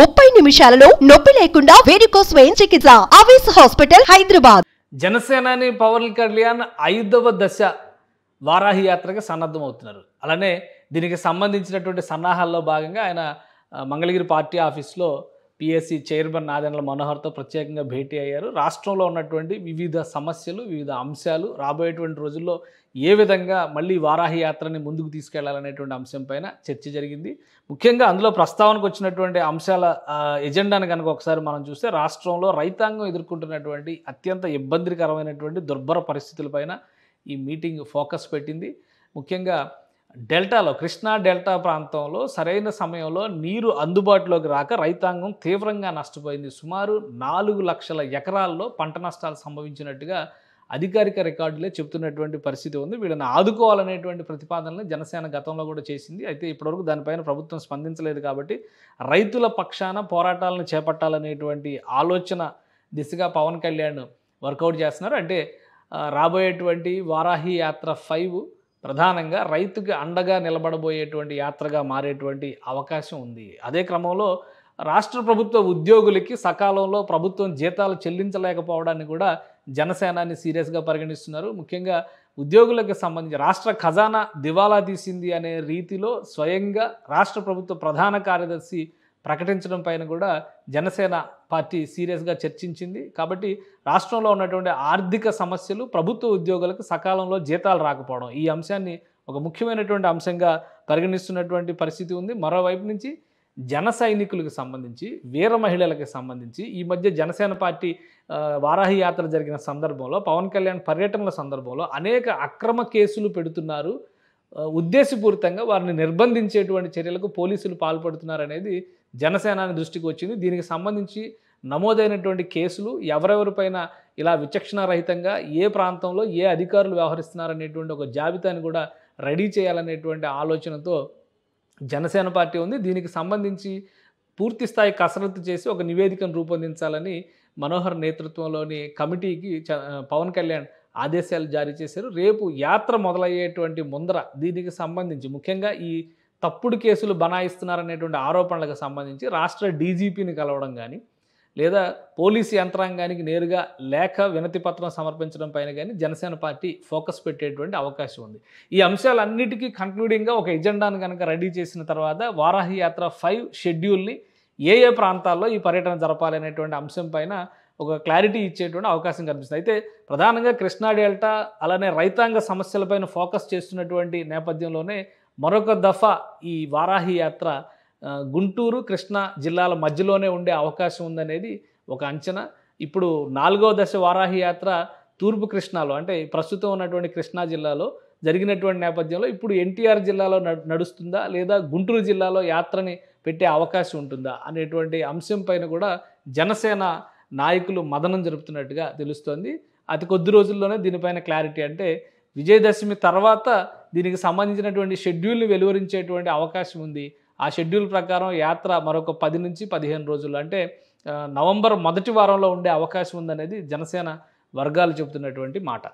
ముప్పై నిమిషాలలో నొప్పి లేకుండా కోసం వెయిన్ చికిత్స అవేస్ హాస్పిటల్ హైదరాబాద్ జనసేనాని పవన్ కళ్యాణ్ ఐదవ దశ వారాహి యాత్రకి సన్నద్ధమవుతున్నారు అలానే దీనికి సంబంధించినటువంటి సన్నాహాల్లో భాగంగా ఆయన మంగళగిరి పార్టీ ఆఫీస్లో పిఎస్సి చైర్మన్ నాదెండ్ల మనోహర్తో ప్రత్యేకంగా భేటీ అయ్యారు రాష్ట్రంలో ఉన్నటువంటి వివిధ సమస్యలు వివిధ అంశాలు రాబోయేటువంటి రోజుల్లో ఏ విధంగా మళ్ళీ వారాహి యాత్రని ముందుకు తీసుకెళ్లాలనేటువంటి అంశంపైన చర్చ జరిగింది ముఖ్యంగా అందులో ప్రస్తావనకు వచ్చినటువంటి అంశాల ఎజెండాను కనుక ఒకసారి మనం చూస్తే రాష్ట్రంలో రైతాంగం ఎదుర్కొంటున్నటువంటి అత్యంత ఇబ్బందికరమైనటువంటి దుర్భర పరిస్థితులపైన ఈ మీటింగ్ ఫోకస్ పెట్టింది ముఖ్యంగా డెల్టాలో కృష్ణా డెల్టా ప్రాంతంలో సరైన సమయంలో నీరు అందుబాటులోకి రాక రైతాంగం తీవ్రంగా నష్టపోయింది సుమారు నాలుగు లక్షల ఎకరాల్లో పంట నష్టాలు సంభవించినట్టుగా అధికారిక రికార్డులే చెబుతున్నటువంటి పరిస్థితి ఉంది వీళ్ళని ఆదుకోవాలనేటువంటి ప్రతిపాదనలు జనసేన గతంలో కూడా చేసింది అయితే ఇప్పటివరకు దానిపైన ప్రభుత్వం స్పందించలేదు కాబట్టి రైతుల పక్షాన పోరాటాలను చేపట్టాలనేటువంటి ఆలోచన దిశగా పవన్ కళ్యాణ్ వర్కౌట్ చేస్తున్నారు అంటే రాబోయేటువంటి వారాహి యాత్ర ఫైవ్ ప్రధానంగా రైతుకి అండగా నిలబడబోయేటువంటి యాత్రగా మారేటువంటి అవకాశం ఉంది అదే క్రమంలో రాష్ట్ర ప్రభుత్వ ఉద్యోగులకి సకాలంలో ప్రభుత్వం జీతాలు చెల్లించలేకపోవడాన్ని కూడా జనసేనాన్ని సీరియస్గా పరిగణిస్తున్నారు ముఖ్యంగా ఉద్యోగులకు సంబంధించి రాష్ట్ర ఖజానా దివాలా తీసింది అనే రీతిలో స్వయంగా రాష్ట్ర ప్రభుత్వ ప్రధాన కార్యదర్శి ప్రకటించడం పైన కూడా జనసేన పార్టీ సీరియస్గా చర్చించింది కాబట్టి రాష్ట్రంలో ఉన్నటువంటి ఆర్థిక సమస్యలు ప్రభుత్వ ఉద్యోగులకు సకాలంలో జీతాలు రాకపోవడం ఈ అంశాన్ని ఒక ముఖ్యమైనటువంటి అంశంగా పరిగణిస్తున్నటువంటి పరిస్థితి ఉంది మరోవైపు నుంచి జన సైనికులకు సంబంధించి వీర మహిళలకు సంబంధించి ఈ మధ్య జనసేన పార్టీ వారాహి యాత్ర జరిగిన సందర్భంలో పవన్ కళ్యాణ్ పర్యటనల సందర్భంలో అనేక అక్రమ కేసులు పెడుతున్నారు ఉద్దేశపూరితంగా వారిని నిర్బంధించేటువంటి చర్యలకు పోలీసులు పాల్పడుతున్నారనేది జనసేనాని దృష్టికి వచ్చింది దీనికి సంబంధించి నమోదైనటువంటి కేసులు ఎవరెవరిపైన ఇలా విచక్షణారహితంగా ఏ ప్రాంతంలో ఏ అధికారులు వ్యవహరిస్తున్నారనేటువంటి ఒక జాబితాను కూడా రెడీ చేయాలనేటువంటి ఆలోచనతో జనసేన పార్టీ ఉంది దీనికి సంబంధించి పూర్తిస్థాయి కసరత్తు చేసి ఒక నివేదికను రూపొందించాలని మనోహర్ నేతృత్వంలోని కమిటీకి పవన్ కళ్యాణ్ ఆదేశాలు జారీ చేశారు రేపు యాత్ర మొదలయ్యేటువంటి ముందర దీనికి సంబంధించి ముఖ్యంగా ఈ తప్పుడు కేసులు బనాయిస్తున్నారనేటువంటి ఆరోపణలకు సంబంధించి రాష్ట్ర డీజీపీని కలవడం కానీ లేదా పోలీసు యంత్రాంగానికి నేరుగా లేఖ వినతి పత్రం సమర్పించడం పైన కానీ జనసేన పార్టీ ఫోకస్ పెట్టేటువంటి అవకాశం ఉంది ఈ అంశాలన్నిటికీ కంక్లూడింగ్గా ఒక ఎజెండాను కనుక రెడీ చేసిన తర్వాత వారాహి యాత్ర ఫైవ్ షెడ్యూల్ని ఏ ఏ ప్రాంతాల్లో ఈ పర్యటన జరపాలనేటువంటి అంశం పైన ఒక క్లారిటీ ఇచ్చేటువంటి అవకాశం కనిపిస్తుంది అయితే ప్రధానంగా కృష్ణా డెల్టా అలానే రైతాంగ సమస్యలపైన ఫోకస్ చేస్తున్నటువంటి నేపథ్యంలోనే మరొక దఫా ఈ వారాహి యాత్ర గుంటూరు కృష్ణా జిల్లాల మధ్యలోనే ఉండే అవకాశం ఉందనేది ఒక అంచనా ఇప్పుడు నాలుగో దశ వారాహి యాత్ర తూర్పు కృష్ణాలో అంటే ప్రస్తుతం ఉన్నటువంటి కృష్ణా జిల్లాలో జరిగినటువంటి నేపథ్యంలో ఇప్పుడు ఎన్టీఆర్ జిల్లాలో నడుస్తుందా లేదా గుంటూరు జిల్లాలో యాత్రని పెట్టే అవకాశం ఉంటుందా అనేటువంటి అంశం పైన కూడా జనసేన నాయకులు మదనం జరుపుతున్నట్టుగా తెలుస్తోంది అతి కొద్ది రోజుల్లోనే దీనిపైన క్లారిటీ అంటే విజయదశమి తర్వాత దీనికి సంబంధించినటువంటి షెడ్యూల్ని వెలువరించేటువంటి అవకాశం ఉంది ఆ షెడ్యూల్ ప్రకారం యాత్ర మరొక పది నుంచి పదిహేను రోజులు అంటే నవంబర్ మొదటి వారంలో ఉండే అవకాశం ఉందనేది జనసేన వర్గాలు చెబుతున్నటువంటి మాట